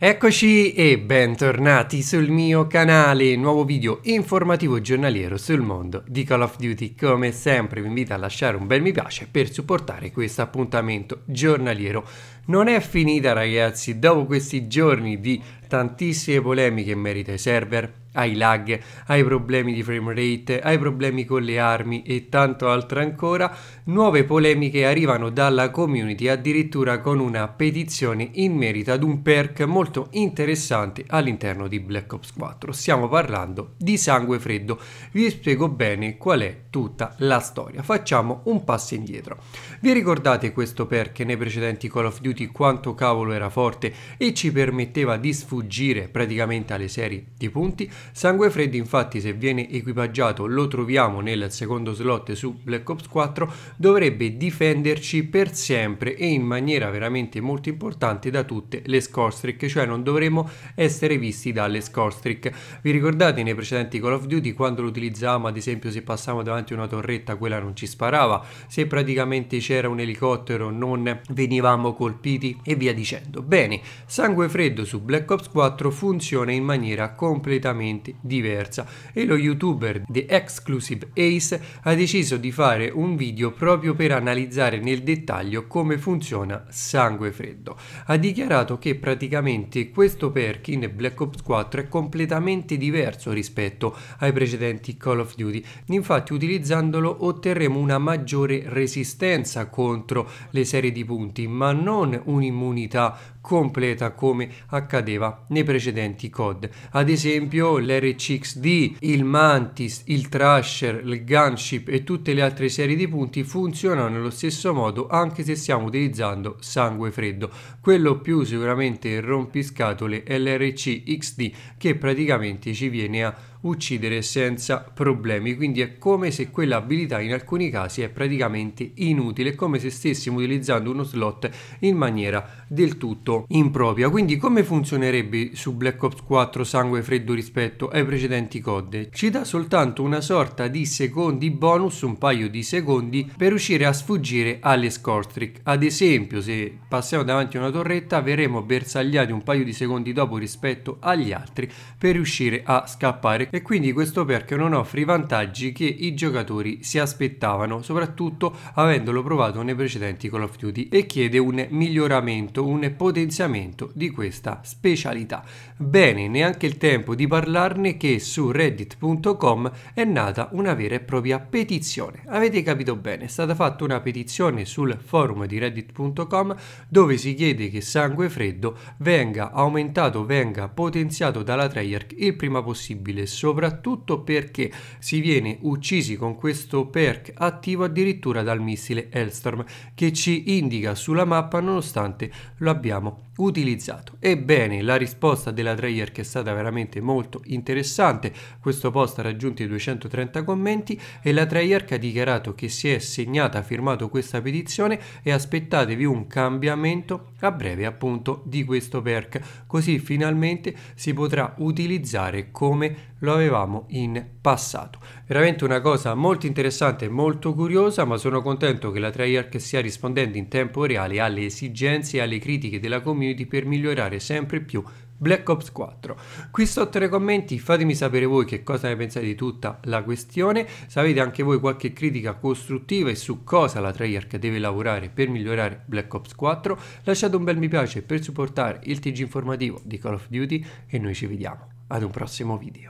Eccoci e bentornati sul mio canale, nuovo video informativo giornaliero sul mondo di Call of Duty. Come sempre vi invito a lasciare un bel mi piace per supportare questo appuntamento giornaliero. Non è finita ragazzi, dopo questi giorni di tantissime polemiche in merito ai server, ai lag, ai problemi di frame rate, ai problemi con le armi e tanto altro ancora, nuove polemiche arrivano dalla community addirittura con una petizione in merito ad un perk molto interessante all'interno di Black Ops 4. Stiamo parlando di sangue freddo, vi spiego bene qual è tutta la storia. Facciamo un passo indietro. Vi ricordate questo perk nei precedenti Call of Duty quanto cavolo era forte e ci permetteva di sfuggire sfuggire praticamente alle serie di punti. Sangue Freddo infatti se viene equipaggiato lo troviamo nel secondo slot su Black Ops 4 dovrebbe difenderci per sempre e in maniera veramente molto importante da tutte le score streak, cioè non dovremmo essere visti dalle score streak. Vi ricordate nei precedenti Call of Duty quando lo utilizzavamo ad esempio se passavamo davanti a una torretta quella non ci sparava, se praticamente c'era un elicottero non venivamo colpiti e via dicendo. Bene, sangue freddo su Black Ops AdSense 4 funziona in maniera completamente diversa e lo youtuber The Exclusive Ace ha deciso di fare un video proprio per analizzare nel dettaglio come funziona Sangue Freddo. Ha dichiarato che praticamente questo perk in Black Ops 4 è completamente diverso rispetto ai precedenti Call of Duty, infatti utilizzandolo otterremo una maggiore resistenza contro le serie di punti ma non un'immunità completa come accadeva nei precedenti COD. Ad esempio l'RCXD, il Mantis, il Thrasher, il Gunship e tutte le altre serie di punti funzionano nello stesso modo anche se stiamo utilizzando sangue freddo. Quello più sicuramente rompiscatole è l'RCXD che praticamente ci viene a uccidere senza problemi, quindi è come se quell'abilità in alcuni casi è praticamente inutile, come se stessimo utilizzando uno slot in maniera del tutto impropria. Quindi come funzionerebbe su Black Ops 4 sangue freddo rispetto ai precedenti code? Ci dà soltanto una sorta di secondi bonus, un paio di secondi, per riuscire a sfuggire alle scortrick. Ad esempio se passiamo davanti a una torretta verremo bersagliati un paio di secondi dopo rispetto agli altri per riuscire a scappare e quindi questo perk non offre i vantaggi che i giocatori si aspettavano, soprattutto avendolo provato nei precedenti Call of Duty e chiede un miglioramento, un potenziamento di questa specialità. Bene, neanche il tempo di parlarne che su reddit.com è nata una vera e propria petizione. Avete capito bene, è stata fatta una petizione sul forum di reddit.com dove si chiede che sangue freddo venga aumentato, venga potenziato dalla Treyarch il prima possibile soprattutto perché si viene uccisi con questo perk attivo addirittura dal missile Hellstorm che ci indica sulla mappa nonostante lo abbiamo utilizzato. Ebbene, la risposta della Dreyer che è stata veramente molto interessante, questo post ha raggiunto i 230 commenti e la Dreyer che ha dichiarato che si è segnata, ha firmato questa petizione e aspettatevi un cambiamento a breve appunto di questo perk, così finalmente si potrà utilizzare come lo lo avevamo in passato. Veramente una cosa molto interessante e molto curiosa, ma sono contento che la Treyarch stia rispondendo in tempo reale alle esigenze e alle critiche della community per migliorare sempre più Black Ops 4. Qui sotto nei commenti fatemi sapere voi che cosa ne pensate di tutta la questione, se avete anche voi qualche critica costruttiva e su cosa la Treyarch deve lavorare per migliorare Black Ops 4, lasciate un bel mi piace per supportare il TG informativo di Call of Duty e noi ci vediamo ad un prossimo video.